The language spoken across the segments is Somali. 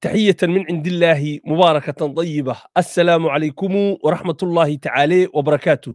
تحية من عند الله مباركة طيبة السلام عليكم ورحمة الله تعالى وبركاته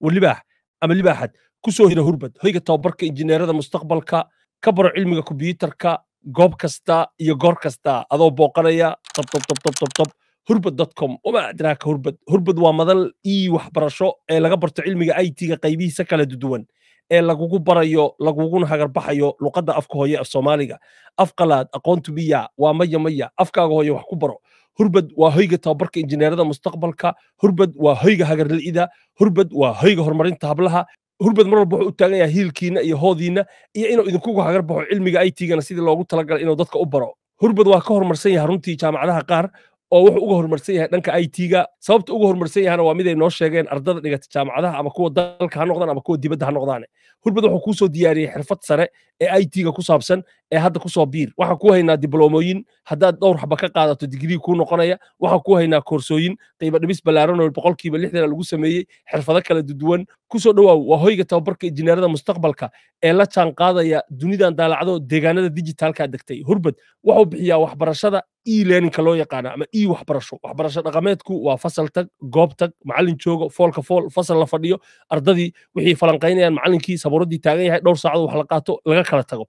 واللباح أما اللباحد كسو هنا هربت هيك توبرك إنجنيرة مستقبلك كبر علمك كمبيوترك goob kasta iyo goor kasta adoo booqanaya tabtabtabtabtabtab hurbad dotcom wama adraaka hurbad hurbad waa madal ii waxbarasho ee laga barto cilmiga it-ga qaybihiisa kala duwan ee lagugu barayo laguguna hagarbaxayo luqadda afka hooye af soomaaliga af qalaad aqoontu biya waa maya maya afkaaga hooye wax ku baro hurbad waa hoyga tababarka injineerada mustaqbalka hurbad waa hoyga hagarlicida hurbad waa hoyga horumarinta hablaha hurbad mar walba wuxuu u taagan yahay hiilkiina iyo hoodiina iyo inuu idinkugu hagarbaxo cilmiga it-gana sidii loogu talagalay inuu dadka u baro hurbad waa ka hormarsan yahay runtii jaamacadaha qaar oo wuxuu uga hormarsan yahay dhanka i t-ga sababta uga hormarsan yahana waa mid ay noo sheegeen ardada dhigata jaamacadaha ama kuwa dalka ha noqdaan ama kuwa dibadda ha noqdaane hurbad wuxuu kuusoo diyaariyey xirfad sare ee i t-ga ku saabsan ee hadda kusoo biir waxaa ku haynaa diblomooyin haddaad dhowr waxba ka qaadato digrii kuu noqonaya waxaan ku haynaa koorsooyin qiimo dhimis ballaaran oo boqolkiiba lixdana lagu sameeyey xirfado kala duduwan kusoo dhowaaw waa hoyga tababarka injineerada mustaqbalka ee la jaanqaadaya dunidan daalacdo deegaanada dijitaalka degtay hurbad wuxuu bixiyaa waxbarashada e learningka loo yaqaana ama e waxbarasho waxbarasho dhaqameedku waa fasal tag goob tag macallin joogo foolka fool fasal la fadhiyo ardadii wixii falanqaynayaan macallinkii sabuuraddii taagan yahay dhowr saacadoo wax la qaato laga kala tago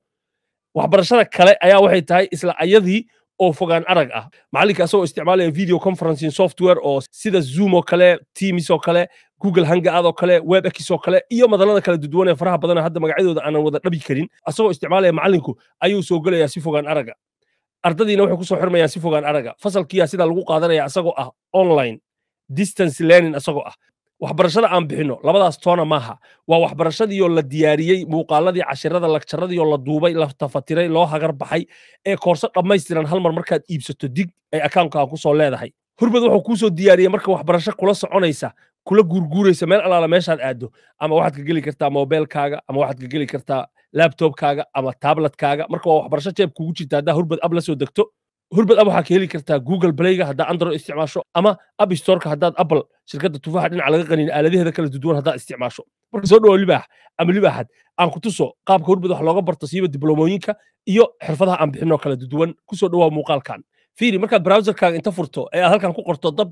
waxbarashada kale ayaa waxay tahay isla ayadii oo fogaan arag ah macalinka asagoo isticmaalaya video conferencing software oo sida zoom oo kale teams oo kale google hangaad oo kale webx oo kale iyo madalada kala duduwan ee faraha badan hadda magacyadooda aanan wada dhabi karin asagoo isticmaalaya macalinku ayuu soo gelayaa si fogaan araga ardadiina waxay kusoo xirmayaan si fogaan araga fasalkiyaa sidaa lagu qaadanaya asagoo ah online distance learning asagoo ah waxbarashada aan bixinno labadaas toona maaha waa waxbarashadiioo la diyaariyey muuqaaladii cashirada lagjaradiioo la duubay la tafatiray loo hagar baxay ee koorso dhammaystiran hal mar markaad iibsato dig ay akaunkaa kusoo leedahay hurbad wuxuu kuusoo diyaariyey marka waxbarasho kula soconaysa kula guurguuraysa meel alaala meeshaad aado ama waxaad ka geli kartaa mobeelkaaga ama waxaad ka geli kartaa labtobkaaga ama tabletkaaga marka waa waxbarasho jeeb kuugu jirta haddaa hurbad ab la soo degto hurbad ab waxaa ka heli kartaa google playga haddaa android isticmaasho ama app storeka haddaad apple shirkadda tufaaxa dhinaca laga qanin aaladaheeda kala duduwan haddaad isticmaasho marka soo dhawo libaax ama libaaxad aan ku tuso qaabka hurbad wax looga barto siiba diblomooyinka iyo xirfadaha aan bixinoo kala duduwan kusoo dhawaa muuqaalkan fiiri markaad browserkaaga inta furto ee aad halkan ku qorto dab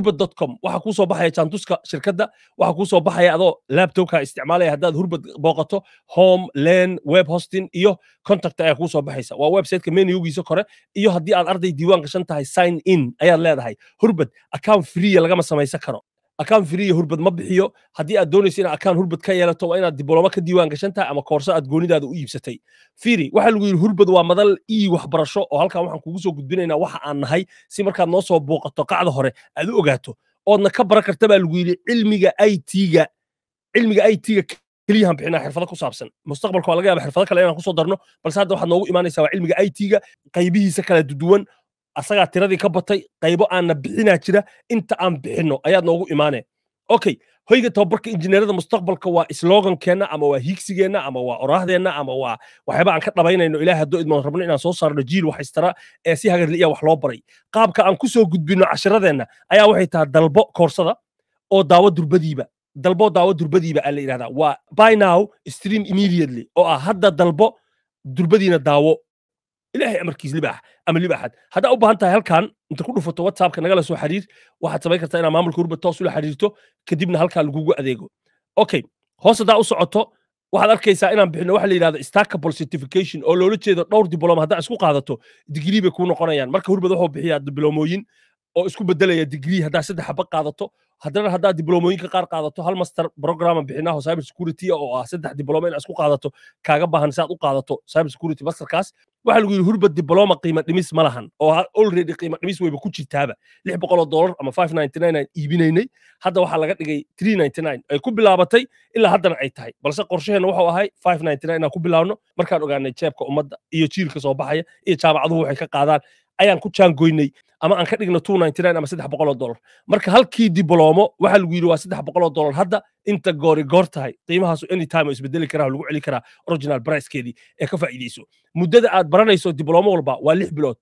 dab dot com waxaa kuusoo baxaya jaanduska shirkadda waxaa kuusoo baxaya adoo laptopka isticmaalaya haddaad hurbad booqato home len web hosting iyo contact ayaa kuu soo baxaysa waa websiteka menugiisa kore iyo haddii aad arday diiwaan gashan tahay sign in ayaad leedahay hurbad account free lagama samaysan karo akaan firiya hurbad ma bixiyo haddii aad doonaysa inaad akaan hurbad ka yeelato waa inaad diblooma ka diiwaan gashantahay ama koorso aad goonidaada u iibsatay fiiri waxaa lagu yidhi hurbad waa madal ii waxbarasho oo halkan waxaan kugu soo gudbinaynaa waxa aan nahay si markaad noo soo booqato qacda hore aad u ogaato oodna ka baran karta baa lagu yidhi cilmiga it-ga cilmiga it-ga keliyahan bixinaa xirfado ku saabsan mustaqbalka waa laga yaaba xirfado kale inaan kusoo darno balse hadda waxaad noogu imaanaysaa waa cilmiga it-ga qaybihiisa kala duwan asagaa tiradii ka batay qaybo aanna bixinaa jira inta aan bixinno ayaad noogu imaaneen okay hoyga tababarka injineerada mustaqbalka waa slogankeena ama waa hiigsigeenna ama waa oraahdeenna ama waa waxyaaba aan ka dhabaynayno ilaah haddoo idmaan rabno inaan soo saarno jiil waxaystara ee si hagarliya wax loo baray qaabka aan ku soo gudbino cashiradeenna ayaa waxay tahay dalbo koorsada oo daawo durbadiiba dalbo daawo durbadiiba aa la yidhahdaa waa by now stream immediately oo ah hadda dalbo durbadiina daawo ilaahay amarkiis libaax ah ama lib axad haddaa u baahan tahay halkan inta ku dhufato whatsappka nagala soo xiriir waxaad samayn kartaa inaad maamulka urba toos ula xiriirto kadibna halkaa lagugu adeego okay hoos haddaa u socoto waxaad arkaysaa inaan bixino waxa la yidhahdo stackable certification oo loola jeedo dhowr dibloma haddaa isku qaadato digrii bay kuu noqonayaan marka hurbad wuxuu bixiyaa diblomooyin oo isku bedelaya digrii haddaa saddex xaba qaadato haddana haddaa diblomooyinka qaar qaadato hal master programa bixinaho cyber security oo ah saddex dibloma inaad isku qaadato kaaga baahan si aad u qaadato cyber security masterkaas waxaa lagu yidhi hurba dibloma qiimo dhimis ma lahan oo already qiimo dhimis weyba ku jirtaaba lix boqoloo dollar ama five ninety nine aan iibinaynay hadda waxaa laga dhigay three ninety nine ay ku bilaabatay ilaa haddana ay tahay balse qorshaheenna waxau ahay five ninety nine inaan ku bilaabno markaan ogaanay jeebka ummadda iyo jiilka soo baxaya iyo jaamacaduhu waxay ka qaadaan ayaan ku jaangoynay ama aan ka dhigna ama saddex boqoloo dollar marka halkii dibloomo waxa lagu yidhi waa saddex boqoloo dollar hadda inta goori goor tahay qiimahaasu anytime oo isbedeli karaa lagu celi karaa original bricekeedii ee ka faa'iidayso muddada aad baranayso dibloomo walba waa lix bilood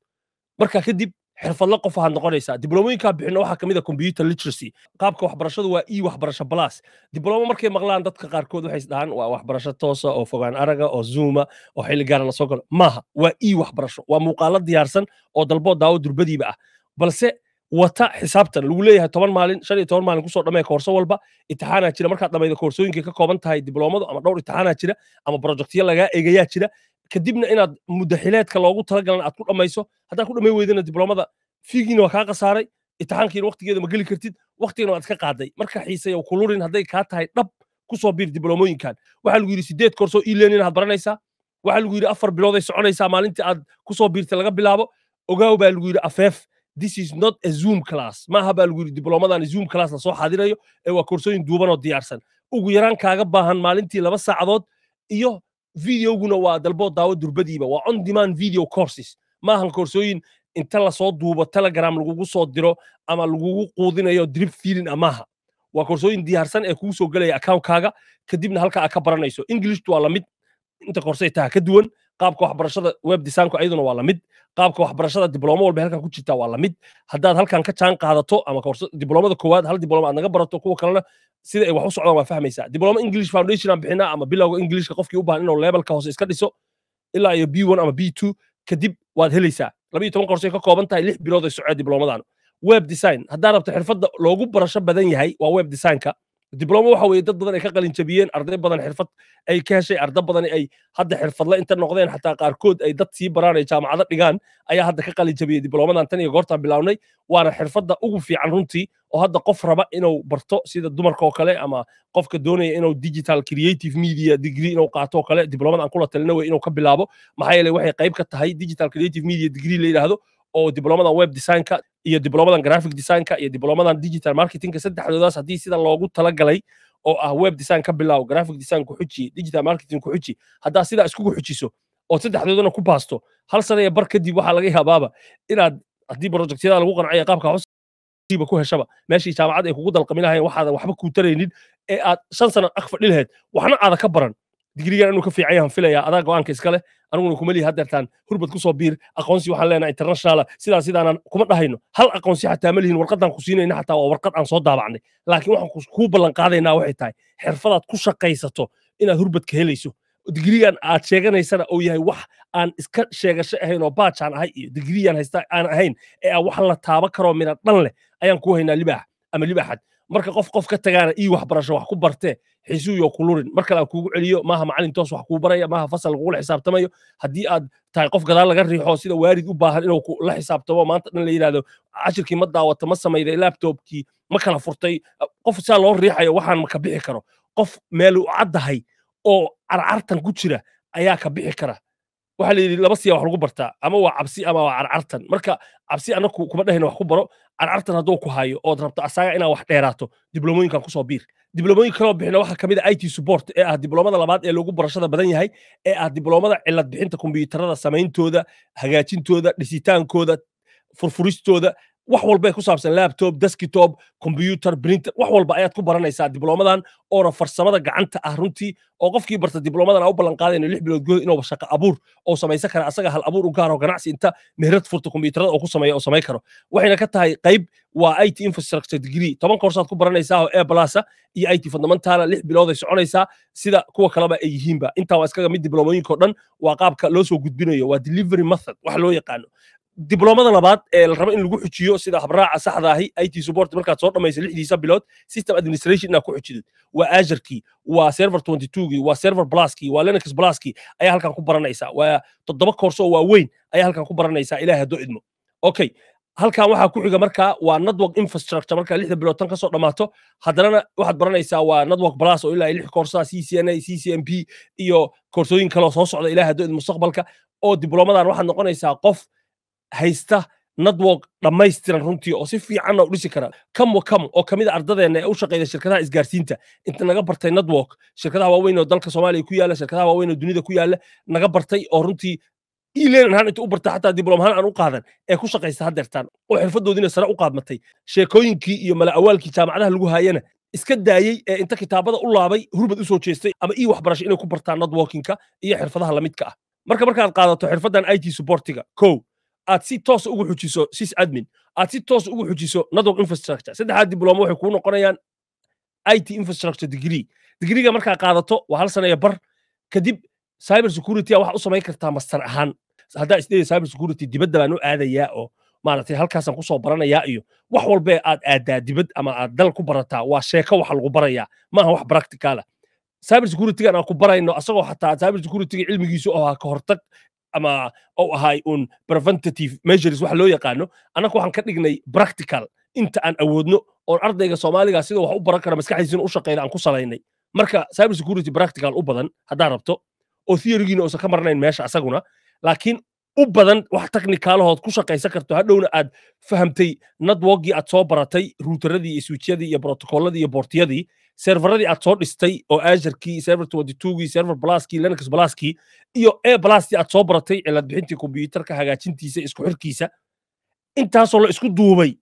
marka kadib xirfadla qof aad noqonaysaa dibloomooyinkaa bixin waxaa kamid computer literacy qaabka waxbarashadu waa e waxbarasho balas diblomo markay maqlaan dadka qaarkood waxay dhahaan waa waxbarasho toosa oo fogaan araga oo zuuma oo xilli gaara ah la galo maaha waa e waxbarasho waa muuqaalo diyaarsan oo dalboo daawo durbadiiba ah balse wata xisaabtan lagu leeyahay toban maalin shan iyo toban maalin kusoo dhamee koorso walba imtixaanaa jira markaad dhamayda koorsooyinkay ka kooban tahay dibloomadu ama dhowr imtixaanaa jira ama projectyo lagaa eegayaa jira kadibna inaad mudaxileedka loogu talagalan aad ku dhamayso haddaad ku dhammay weydana dibloomada fiigiina waa kaa khasaaray itixaankiina waqtigeeda ma geli kartid waqtigana waad iska qaaday marka xiiseyow kulurin hadday kaa tahay dhab ku biir dibloomooyinkan waxaa lagu yidhi sideed korsoo e aad baranaysaa waxaa lagu yidhi afar bilooday soconaysaa maalintii aad ku biirtay laga bilaabo ogaaw baa lagu yidhi afeef this is not a zoom class maaha baa lagu yidhi dibloomadan zoom class lasoo xaadirayo ee waa koorsooyin duubanoo diyaarsan ugu yaraan kaaga baahan maalintii laba saacadood iyo videoguna waa dalbood daawo durbadiiba waa on demand video courses maahan koorsooyin inta lasoo duubo telegram lagugu soo diro ama lagugu quudinayo drip feeling amaaha waa koorsooyin diyaarsan ee kugu soo gelaya account-kaaga kadibna halka aad ka baranayso english waa lamid inta koorsay taha ka duwan qaabka waxbarashada web designku ayaduna waa lamid qaabka waxbarashada diblomo walba halkan ku jirtaa waa lamid haddaad halkan ka jaan qaadato ama diblomada koowaad hal dibloma aad naga barato kuwa kalena sida ay wax u socdaan waa fahmaysaa dibloma english foundation aan bixinaa ama bilowga englishka qofkii u baahan inuu levelka hoose iska dhiso ilaa iyo b1 ama b2 kadib waad helaysaa laba toban korsay ka kooban tahay lix bilooday socee diblomadan web design haddaa rabta xirfadda loogu barasho badan yahay waa web designka dibloma waxa weye dad badan ay ka qalinjabiyeen arday badan xirfad ay ka heshay arda badan ay hadda xirfadle inta noqdeen xataa qaarkood ay dad sii baraan ay jaamacado dhigaan ayaa hadda ka qalin jabiyey diblomadan tan iyo goortaan bilownay waana xirfadda ugu fiican runtii oo hadda qof raba inuu barto sida dumarka kale ama qofka doonaya inuu digital creative media degree inuu qaato oo kale diblomadan kula talina inuu ka bilaabo maxaa yeele waxay qayb ka tahay digital creative media degree la yidhaahdo oo diblomada web designka iyo diblomadan graphic designka iyo diblomadan digital marketingka saddexdoodaas haddii sida loogu talagalay oo ah web design ka bilow graphic design ku xuji digital marketing ku xuji haddaad sidaa iskugu xujiso oo saddexdoodana ku baasto hal sano iyo bar kadib waxaa laga yaabaaba inaad haddii projectyada lagu qancaya qaabka hosiiba ku heshaba meeshii jaamacad ay kugu dalqamin lahayn waxaadan waxba kuu taraynin ee aad shan sana ag fadhi lahayd waxna aada ka baran digrigan inuu ka fiican yahan filaya adaa go-aanka iskale aniguna kuma lihi hurbad kusoo biir aqoonsi waxaan leenahay internationala sidaa sidaanaan kuma dhahayno hal aqoonsi xataa ma lihin warqaddaan ku siinayna xataa waa warqad aan soo daabacnay laakiin waxaan kuu ballanqaadaynaa waxay tahay xirfadaad ku shaqaysato inaad hurbadka helayso digrigan aad sheeganaysana uu yahay wax aan iska sheegasho ahayn oo baajaan ahay iyo digriyaan haysta aan ahayn ee aan wax la taaba karoo mina dhan leh ayaan kuu haynaa libaax ama libaaxad marka qof qof ka tagaana ii waxbarasho wax ku barte xisuuyo kulurin mar kale aan kuugu celiyo maaha macalin toos wax kuu baraya maaha fasal lagugula xisaabtamayo haddii aad tahay qof gadaal laga riixo sida waarid u baahan inuu la xisaabtamo maanta dhan la yidhahdo cashirkii ma daawata ma samayday laptopkii ma kala furtay qof saa loo riixayo waxaan ma ka bixi karo qof meelu caddahay oo carcartan ku jira ayaa ka bixi kara waxaa la yidhi laba siya wax lagu bartaa ama waa cabsi ama waa carcartan marka cabsi anna kuma dhehayna wax ku baro carcartan hadduu ku hayo ood rabto asaaga inaa wax dheeraato diblomooyinkan kusoo biir diblomooyin kaloo bixina waxaa kamid a ah, it support ee ah diblomada labaad ee loogu barashada badan yahay ee ah diblomada cilad bixinta kombiyuutarada samayntooda hagaajintooda dhisitaankooda furfuristooda wax walba ku saabsan labtob deskitob combyuter printer wax walba ayaad ku baranaysaa diblomadan oona farsamada gacanta ah runtii oo qofkii barta diblomadan a u ballanqaadayno lix bilood goy inuuba shaqa abuur oo samaysan kara asaga hal abuur u gaaro ganacsi inta mehrad furta kombiyuutarada oo ku sameeya oo samay karo waxayna ka tahay qayb waa it infrastructure degree toban koorsaad ku baranaysaa oo air iyo it fundamentala lix bilooday soconaysaa sida kuwa kaleba ay yihiinba intaa waa iskaga mid diblomooyinka oo dhan waa qaabka loo soo gudbinayo waa delivery method wax loo yaqaano dibloomada labaad ee la rabo in lagu xujiyo sida habraaca saxda ahi IT support markaad soo dhamayso lixdiisa bilood system administration inaad ku xujidid waa azure waa server 22-gii waa server plus waa Linux plus ayaa halkan ku baranaysaa waa toddoba course oo waaweyn ayaa halkan ku baranaysaa ilaahay hadduu idmo okay halkan waxaa ku xiga markaa waa network infrastructure markaa lixda bilood tan kasoo dhammaato haddanana waxaad baranaysaa waa network plus oo ilaa lix koorsaa ccna ccmp iyo koorsooyin kaloo soo socda ilaahay hadduu mustaqbalka oo diblomadan waxaad noqonaysaa qof haysta nadwalk dhammaystiran runtii oo si fiicanna u kara kam wa kam oo kamid a ah ardadeenna ee u shaqeeya shirkadaha isgaarsiinta inta naga bartay nadwalk shirkadaha waaweyn oo dalka soomaaliya ku yaala shirkadaha waaweyn oo dunida ku yaala naga bartay oo runtii iileen ahaan inta u barta xataa dibloom ahaan aan u qaadan ee ku shaqaysta haddeertaan oo xirfadoodiina sare u qaadmatay sheekooyinkii iyo mala awaalkii jaamacadaha lagu haayana iska daayey ee inta kitaabada u laabay hurmad u soo jeestay ama ii waxbarasho inay ku bartaan nadwalkinka iyo xirfadaha lamidka ah marka markaad qaadato xirfaddan it supportiga kow aad si toos ugu xujiso sis admin aad si toos ugu xujiso network infrastructure saddexdaa dibloma waxay kuu noqonayaan it infrastructure degree degreega markaa qaadato waa hal sana bar kadib cyber security a u samayn kartaa master ahaan haddaa isdhaya cyber security dibadda baan u aadayaa oo maaragtay halkaasaan kusoo baranayaa iyo wax walbee aad aadaa dibad ama aad dal ku barataa waa sheeko waxa lagu barayaa maaha wax practicala ah. cyber security aan ku barayno asagoo xataa cyber security cilmigiisu oo ah ka hortag ama ou ahay un preventative measures wax loo yaqaano annaga waxaan ka dhignay practical inta aan awoodno oon ardayga soomaaliga sida wax u baran kara maskaxdiisina u shaqayna aan ku salaynay marka cyber security practical u badan haddaa rabto oo theorigiina uusan ka marnayn meesha asaguna laakiin u badan wax technicalahood ku shaqaysan karto hadhowna aad fahamtay networkii aad soo baratay ruuteradii iyo swijyadii iyo protocolladii iyo bortiyadii serveradii aad soo dhistay oo azurkii server twentytwogii server blaskii linux blaskii iyo a blastii aad soo baratay cilad bixintii kombiyuutarka hagaajintiisa isku xirkiisa intaasoo la isku duubay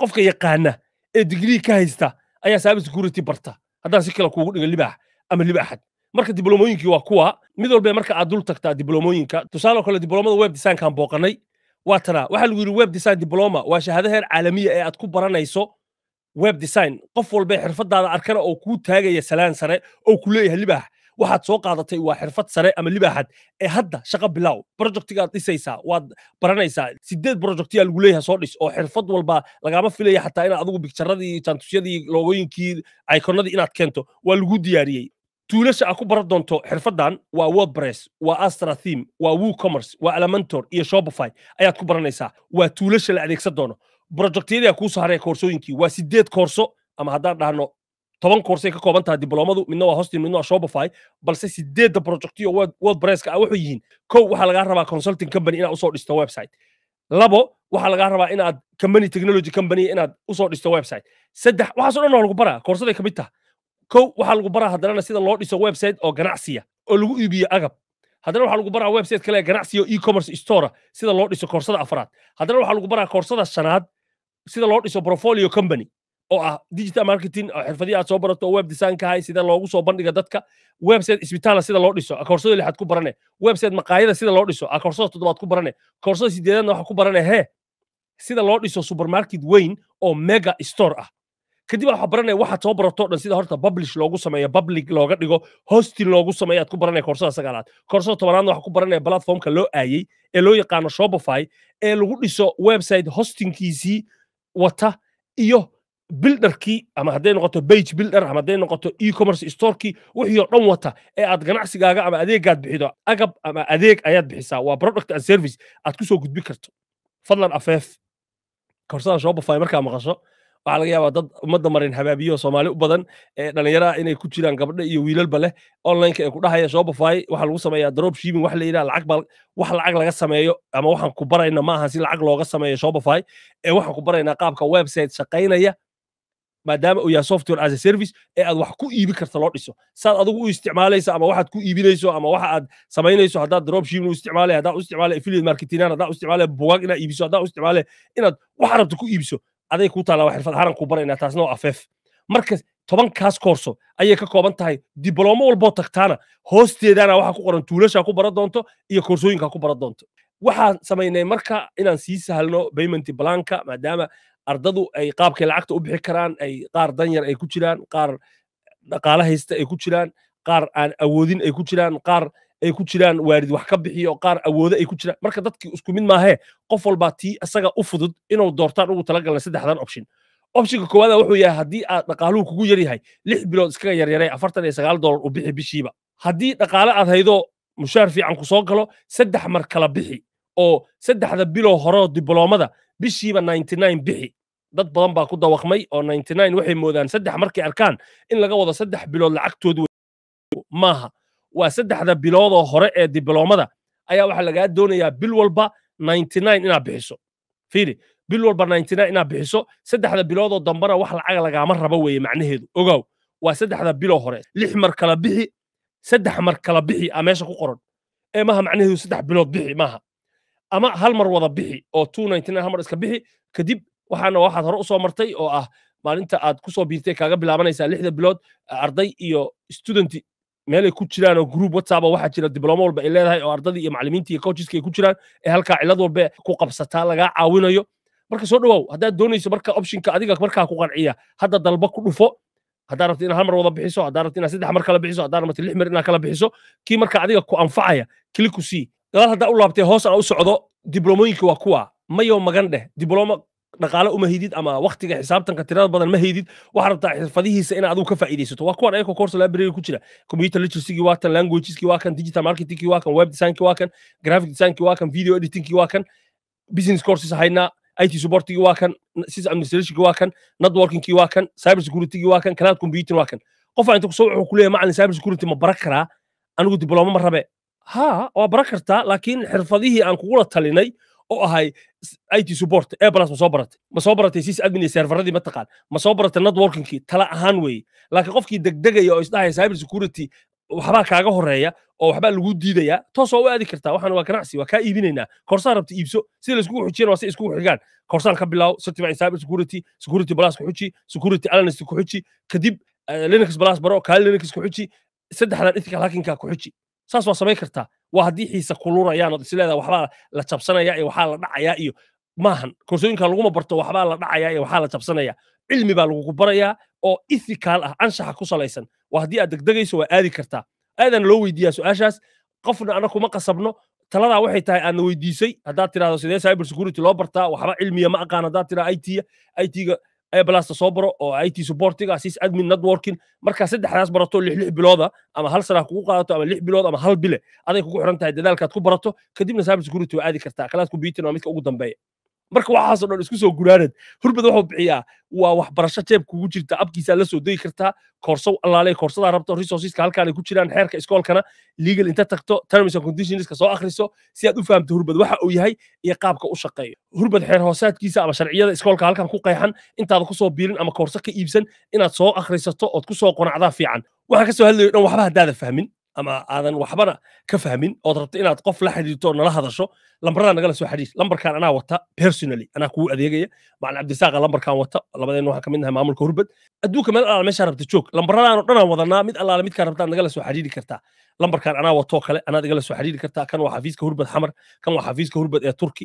qofka yaqaana ee digrii ka haysta ayaa cyber security barta haddaan si kale kuugu dhigan libaax ama libaaxad marka diblomooyinkii waa kuwa mid walba marka aad dul tagtaa dibloomooyinka tusaale kale dibloomada web designkan booqanay waa tanaa waxaa lagu yidhi web design diploma waa shahaado heer caalamiya ee aad ku baranayso web design qof walba xirfadaada arkana oo kuu taagaya salaan sare oo ku leeyahay libaax waxaad soo qaadatay waa xirfad sare ama libaaxad ee hadda shaqo bilaaw projectigaad dhisaysaa waad baranaysaa sideed projectiyaa lagu leeyahay soo dhis oo xirfad walba lagama filaya xataa inaad adigu bikjaradii tantusyadii loogoyinkii iconadii inaad keento waa lagu diyaariyey tuulasha aa ku baran doonto xirfadan waa wordpress waa astra theme waa woocommerce waa elementor iyo shopify ayaad ku baranaysaa waa tuulasha la adeegsan doono projectyadaa kuusoo haraya koorsooyinkii waa sideed koorso ama haddaan dhahno toban koorsay ka kooban tahay diblomadu midna waa hostin midna waa shopify balse sideedda projectyo wordpresska ah wuxuu yihiin kow waxaa lagaa rabaa consulting company inaad usoo dhisto website labo waxaa lagaa rabaa inaad company technology company inaad usoo dhisto website saddex waxaasoo dhan waa lagu baraa koorsaday ka mid taha kow waxaa lagu baraa haddanana sida loo dhiso website oo ganacsiya oo lagu iibiyo agab haddana waxaa lagu baraa website kale ganacsiya oo e store sida loo dhiso koorsada afraad haddana waxaa lagu baraa koorsada shanaad sida loo dhiso portfolio company oo ah digital marketing oo xirfadii aad soo barato web design sida loogu soo bandhiga dadka website isbitaala sida loo dhiso ah koorsada lixaad ku barane website maqaayada sida loo dhiso ah koorsada toddobaad ku barane koorsada sideedaadna waxaa ku barane he sida loo dhiso supermarket weyn oo mega store ah kadib waxa baranaya waxaad soo barato dhan sida horta publish loogu sameeyo public looga dhigo hosting loogu sameeyo aad ku baranaya koorsada sagaalaad koorsada tobanaadna waxaa ku baranaya platformka loo aayey ee loo yaqaano shopify ee lagu dhiso website hostinkiisii wata iyo builderkii ama hadday noqoto page builder ama hadday noqoto e storekii wixii oo dhan wata ee aad ganacsigaaga ama adeegaad bixido agab ama adeeg ayaad bixisaa waa product and service aad kusoo gudbi karto fadlan afeef koorsada shopify markaa maqasho waxaa laga yaabaa dad ummadda marin habaabiyo soomaali u badan ee dhallinyaraha inay ku jiraan gabdho iyo wiilalba leh onlineka ay ku dhahaya shoo waxaa lagu sameeyaa drop shipping wax la yidhaha lacag baa wax lacag laga sameeyo ama waxaan ku baraynaa maaha si lacag looga sameeyo shoo ee waxaan ku baraynaa qaabka website shaqaynaya maadaama uu yahay software as a service ee aad wax ku iibi karta loo dhiso saad adigu u isticmaalaysa ama waxaad ku iibinayso ama waxa aad samaynayso haddaad dropshipping u isticmaalay haddaad u isticmaalay affiliate marketingan haddaad u isticmaalay bugaag inaad iibiso haddaad u isticmaalay inaad wax rabto ku iibiso aday kuu taalla waa xirfad haranku baraynaa taasna waa afeef marka tobankaas koorso ayay ka kooban tahay dibloomo walboo tagtaana hoosteedaana waxaa ku qoran tuulashaa ku bara doonto iyo koorsooyinkaa ku bara doonto waxaan samaynay marka inaan sii sahalno payment blanka maadaama ardadu ay qaabkay lacagta u bixi karaan ay qaar danyar ay ku jiraan qaar dhaqaale haysta ay ku jiraan qaar aan awoodin ay ku jiraan qaar ay ku jiraan waarid wax ka bixiya oo qaar awoodo ay ku jiraan marka dadkii isku mid maahee qof walbaa tii isaga u fudud inuu doortaan ugu talagalan saddexdan option optionka koowaad ah wuxuu yahay haddii aad dhaqaaluhu kugu yaryahay yahay lix bilood iskaga yaryaree afartan iyo sagaal dollar u bixi bishiiba haddii dhaqaale aad haydo mushaar fiican kusoo galo saddex mar kala bixi oo saddexda bilow horoo dibloomada bishiiba ninety bixi dad badan baa ku dawaqmay oo ninety waxay moodaan saddex markay arkaan in laga wado saddex bilood lacagtoodu maaha waa saddexda biloodoo hore ee dibloomada ayaa waxaa lagaa doonayaa bil walba inaad bixiso fiiri bil walba inaad bixiso saddexda biloodoo dambana wax lacaga lagaama rabo weeye macnaheedu ogaaw waa saddexda biloo hore lix mar kala bixi saddex mar kala bixi a meesha ku qoran ee maaha macnaheedu saddex bilood bixi maaha ama hal mar wada bixi oo hal mar iska bixi kadib waxaana waxaad hore usoo martay oo ah maalinta aad kusoo biirtay kaaga bilaabanaysaa lixda bilood arday iyo student meelay ku jiraan oo group whatsapp waxaa jira diblomo walba ay leedahay oo ardadii iyo macallimiintii iyo coacheska ay ku jiraan ee halkaa cillad walba ku qabsataa lagaa caawinayo marka soo dhawow haddaad doonayso marka optionka adiga markaa ku qanciya hadda dalba ku dhufo haddaad rabto inaad hal mar wada bixiso haddaad rabto inaad saddex mar kala bixiso haddaad rabto lix mar inaad kala bixiso kii marka adiga ku anfacaya kili gadaal haddaa u laabtee hoos u socdo diblomooyinka waa kuwa mayo magan dheh diblomo dhaqaale uma haydid ama waktiga xisaabtanka tirada badan ma haydid waxaa rabtaa xirfadihiisa inaad adugu ka faa'iidaysato waa kuwan ayago course library ku jira computer literacy waa kan languageskii waa kan digital marketingkii waa kan web designkii waa kan graphic designkii waa kan video editingkii waa kan business courses haynaa IT supportigi waa kan sys administrationki waa kan networkingki waa kan cyber securitygi waa kan cloud computing waa kan qof inta kusoo wuxuu kuleeyahay macalin cyber security ma bara karaa anigu dibloomo ma rabe ha waa bara kartaa laakiin xirfadihii aan kugula talinay oo ahay it support ablas ma soo baratay ma soo baratay sis admin iyo serveradii mataqaan ma soo baratay networkinkii tala ahaan weeye laakiin qofkii degdegaya oo isdhahaya cyber security waxbaa kaaga horeeya oo waxbaa lagu diidaya toos u aadi kartaa waxaan waa ganacsi waa kaa iibinaynaa korsaan rabta iibso sida laiskugu xujiyana waa si iskugu xigaan korsaan ka bilaw certify cyber security security plus ku xuji security analyst ku xuji kadib linux plus baro kaali linux ku xuji saddexdan ethical hackinga ku xuji saas waa samayn kartaa waa haddii xiisa kulunayaan ood isleedaha waxbaa la jabsanaya iyo waxaa la dhacayaa iyo maahan koorsooyinka laguma barto waxbaa la dhacayaa iyo waxaa la jabsanaya cilmi baa lagugu barayaa oo ithikaal ah anshaxa ku salaysan waa haddii aad degdegayso waa aadi kartaa aadaana loo weydiiyaa su-aashaas qofna ana kuma qasabno taladaa waxay tahay aadna weydiisay haddaad tirahdo sidee cyber security loo bartaa waxba cilmiya ma aqaan haddaad tiraa it it ga blasta soo baro oo it supportiga assis admin networking markaa saddexdaas barato lix lix bilooda ama hal sana kugu qaadato ama lix bilood ama hal bile aday kugu xiran tahay dadaalkaad ku barato kadibna cyber security waa aadi kartaa cloud computing waa midka ugu dambeeya marka waxaaso dhan isku soo guraanad hurbad wuxuu bixiyaa waa waxbarasho jeeb kugu jirta abkiisa la soo degi kartaa koorso allaale koorsadaa rabto resourceska halkaan ku jiraan xeerka iskoolkana legal inta tagto terms and conditionska soo akhriso si aad u fahamto hurbad waxa uu yahay iyo qaabka u shaqeeyo hurbad xeer hoosaadkiisa ama sharciyada iskoolka halkan ku qayxan intaada kusoo biirin ama koorso ka iibsan inaad soo akhrisato ood kusoo qonacdaa fiican waxaan ka hadlayo dhan waxba haddaada fahmin ama aadan waxbana ka fahmin ood rabto inaad qof la xidhiirto nala hadasho lambarada nagala soo xidhiir lambarkan anaa wata personally anaa kugu adeegaya macalin cabdisaaqa lambarkan wata labadeena waxaan kamid nahay maamulka hurbad adduunka meel alaal ah meeshaa rabta joog lambaradaanoo dhanaan wadanaa mid allaale midkaan rabtaan nagala soo xidhiiri kartaa lambarkan anaa watoo kale anaad igala soo xidhiiri kartaa kan waa xafiiska hurbad xamar kan waa xafiiska hurbad ee turki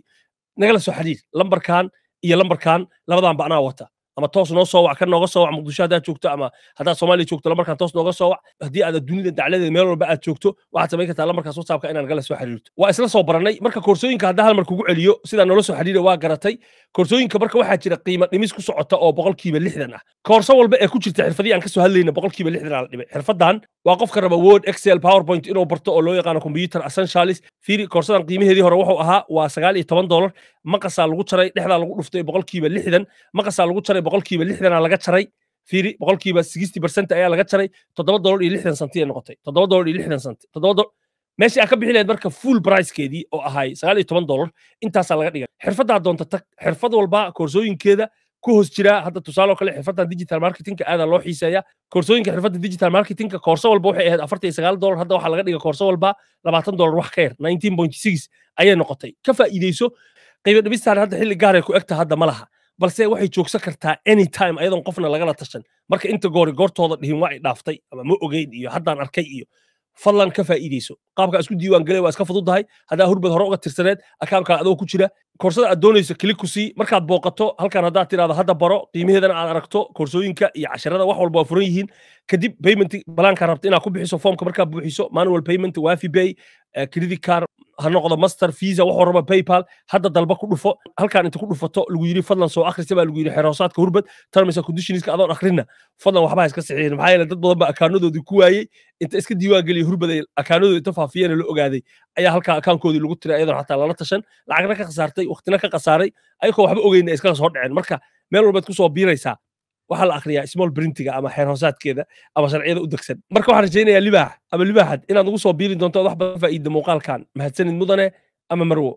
nagala soo xidhiir lambarkan iyo lambarkan labadaanba anaa wata ama toos noo soo wac kan nooga soo wac muqdisho haddaad joogto ama haddaad soomaaliya joogto lamarkaan toos nooga soo wac haddii aad adduunida dacladeeda meel walba aad joogto waxaad samayn kartaa lamarkaas whatsappka inaad gala soo xiriirto waa isla soo barannay marka koorsooyinka hadda hal mar kugu celiyo sidaa noola soo xiriira waa garatay koorsooyinka marka waxaa jira qiimo dhimis ku socota oo boqolkiiba lixdan ah koorso walba ee ku jirta xirfadii aan ka soo hadlayna boqolkiiba lixdan la dhibay xirfadan waa qofka raba word excel powerpoint inuu barto oo loo yaqaano computer essentialis fiiri koorsadan qiimaheedii hore wuxuu ahaa waa sagaal iyo toban dollar maqasaa lagu jaray dhexdaa lagu dhuftay boqolkiiba lixdan maqasaa lagu jaray doolare boqolkiiba lixdana laga jaray fiiri boqolkiiba sixty percent ayaa laga jaray toddoba doollar iyo lixdan santi ay noqotay toddoba doollar iyo lixdan santi toddoba meeshii aa ka bixi lahayd marka full pricekeedii oo ahay sagaal iyo toban doollar intaasaa laga dhigay xirfaddaa doonta tag xirfad walba koorsooyinkeeda ku hoos jiraa hadda tusaale oo kale xirfaddan digital marketingka aadaa loo xiiseeyaa koorsooyinka xirfadda digital marketingka koorso walba waxay ahayd afartan iyo sagaal doollar hadda waxaa laga dhiga koorso walba labaatan doollar wax ka yar nineteen point six ayay noqotay ka faa'iideyso qiimo dhimistaan hadda xilli gaaray ku egta hadda ma laha balse waxay joogsan kartaa anytime ayadoon qofna lagala tashan marka inta goori goortooda dhihin waa ay dhaaftay ama ma ogeyn iyo haddaan arkay iyo fadlan ka faa'iidayso qaabka isku diiwaan waa iska fududahay haddaa hurbad hore uga tirsaneed akaamkaa adoo ku jira koorsada aad doonayso kili ku sii markaad booqato halkan haddaad tidhahdo hadda baro qiimaheedana aad aragto koorsooyinka iyo casharada wax walba waa furan yihiin kadib payment balaankaa rabta inaad ku bixiso foomka markaad buuxiso manual payment wafi bay eh, credit car ha noqdo master visa waxuu raba paypal hadda dalba ku dhufo halkan inta ku dhufato lagu yidhi fadlan soo akhrisa baa lagu yidhi xeroosaadka hurbad tarmisa conditionska adoon akhrina fadlan waxba ha iska maxaa yeele dad badan ba akaanadoodii ku waayey inta iska diiwaan geliya hurbad akaanadoodi faafiyeen la ogaaday ayaa halkaa akaankoodii lagu tiray ayadoo xataa lala tashan lacagna ka khasaartay waqtina ka khasaaray ayagoo waxba ogeyna iskaga soo dhaceen marka meel walbaad kusoo biiraysaa waxaa la akhriyaa small printiga ama xeer hoosaadkeeda ama sharciyada u degsan marka waxaan rajaynayaa libaax ama libaaxad inaad ugu soo biiri doonto wax badan faa'iida muuqaalkan mahadsanid mudane ama marwo